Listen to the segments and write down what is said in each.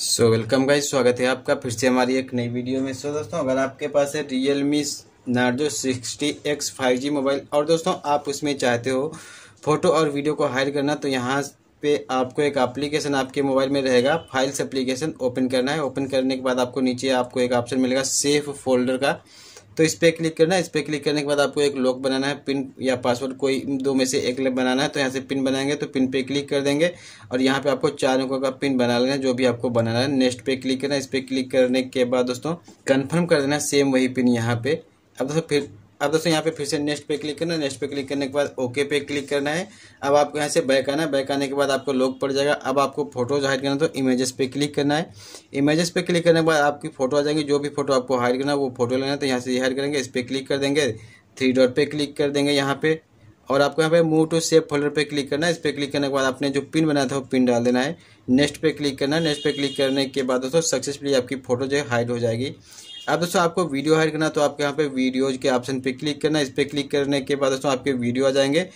so welcome guys स्वागत है आपका फिर से हमारी एक नई वीडियो में सो दोस्तों अगर आपके पास है Realme Narzo sixty X five G mobile और दोस्तों आप उसमें चाहते हो फोटो और वीडियो को हाइड करना तो यहाँ पे आपको एक एप्लीकेशन आपके मोबाइल में रहेगा फाइल्स एप्लीकेशन ओपन करना है ओपन करने के बाद आपको नीचे आपको एक ऑप्शन मिलेगा सेफ फोल्डर का तो इस पर क्लिक करना है इस पर क्लिक करने के बाद आपको एक लॉक बनाना है पिन या पासवर्ड कोई दो में से एक बनाना है तो यहाँ से पिन बनाएंगे तो पिन पे क्लिक कर देंगे और यहाँ पे आपको चार अंकों का पिन बना लेना है जो भी आपको बनाना है नेक्स्ट पे क्लिक करना है इस पर क्लिक करने के बाद दोस्तों कन्फर्म कर देना सेम वही पिन यहाँ पे अब दोस्तों फिर अब दोस्तों यहाँ पे फिर से नेक्स्ट पे क्लिक करना है नेक्स्ट पे क्लिक करने के बाद ओके पे क्लिक करना है अब आपको यहाँ से बैक आना है बैक आने के बाद आपको लॉक पड़ जाएगा अब आपको फोटोज हाइड करना है तो इमेजेस पे क्लिक करना है इमेजेस पे क्लिक करने के बाद आपकी फोटो आ जाएंगे जो भी फोटो आपको हाइड करना है वो फोटो लेना है तो यहाँ से हाइड करेंगे इस पर क्लिक कर देंगे थ्री डॉट पर क्लिक कर देंगे यहाँ पर और आपको यहाँ पे मूव टू सेव फोल्डर पे क्लिक करना है इस पर क्लिक करने के बाद आपने जो पिन बनाया था वो पिन डाल देना है नेक्स्ट पे क्लिक करना है नेक्स्ट पे क्लिक करने के बाद दोस्तों सक्सेसफुली आपकी फोटो जो है हाइड हो जाएगी अब दोस्तों आपको वीडियो हाइड करना तो आपके यहाँ पे वीडियोज के ऑप्शन पे क्लिक करना इस पर क्लिक करने के बाद दोस्तों आपके वीडियो आ जाएंगे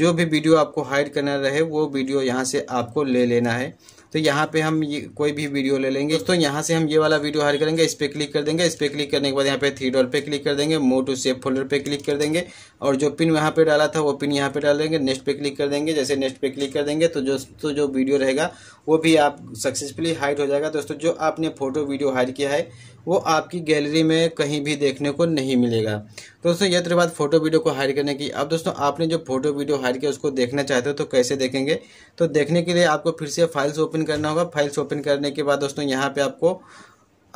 जो भी वीडियो आपको हाइड करना रहे वो वीडियो यहाँ से आपको ले लेना है तो यहाँ पे हम ये कोई भी वीडियो ले लेंगे दोस्तों यहाँ से हम ये वाला वीडियो हाइड करेंगे इस पर क्लिक कर देंगे इस पर क्लिक करने के बाद यहाँ पे थ्री डॉल पे क्लिक कर देंगे मो टू सेफ फोल्डर पे क्लिक कर देंगे और जो पिन वहाँ पे डाला था वो पिन यहाँ पे डाल देंगे नेक्स्ट पे क्लिक कर देंगे जैसे नेक्स्ट पे क्लिक कर देंगे तो जो तो जो वीडियो रहेगा वो भी आप सक्सेसफुली हाइड हो जाएगा दोस्तों जो आपने फोटो वीडियो हाइड किया है वो आपकी गैलरी में कहीं भी देखने को नहीं मिलेगा तो दोस्तों यह तरह तो बात फोटो वीडियो को हायर करने की अब दोस्तों आपने जो फोटो वीडियो हायर किया उसको देखना चाहते हो तो कैसे देखेंगे तो देखने के लिए आपको फिर से फाइल्स ओपन करना होगा फाइल्स ओपन करने के बाद दोस्तों यहाँ पर आपको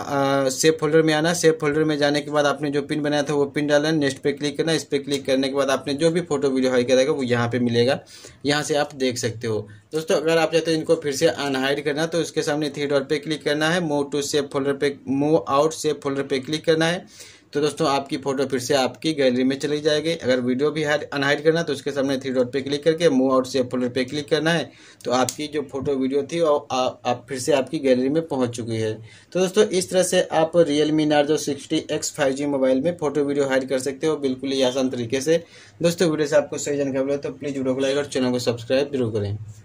सेफ फोल्डर में आना सेफ फोल्डर में जाने के बाद आपने जो पिन बनाया था वो पिन डालना है नेक्स्ट पे क्लिक करना इस पर क्लिक करने के बाद आपने जो भी फोटो वीडियो हाई करेगा वो यहाँ पे मिलेगा यहाँ से आप देख सकते हो दोस्तों अगर आप चाहते हो इनको फिर से अनहाइड करना तो उसके सामने थ्री डॉट पे क्लिक करना है मो टू सेफ फोल्डर पे मो आउट सेफ फोल्डर पे क्लिक करना है तो दोस्तों आपकी फोटो फिर से आपकी गैलरी में चली जाएगी अगर वीडियो भी अनहाइड करना है तो उसके सामने थ्री डॉट पे क्लिक करके मूव आउट से फोल्डर पे क्लिक करना है तो आपकी जो फोटो वीडियो थी वो आप फिर से आपकी गैलरी में पहुँच चुकी है तो दोस्तों इस तरह से आप Realme Narzo sixty X five G mobile में फोटो वीडियो हाइड कर सकते हो बिल्कुल ही आसान तरीके से दोस्तों वीडियो से आपको सही जानकारी तो प्लीज़ वीडियो को लाइक और चैनल को सब्सक्राइब जरूर करें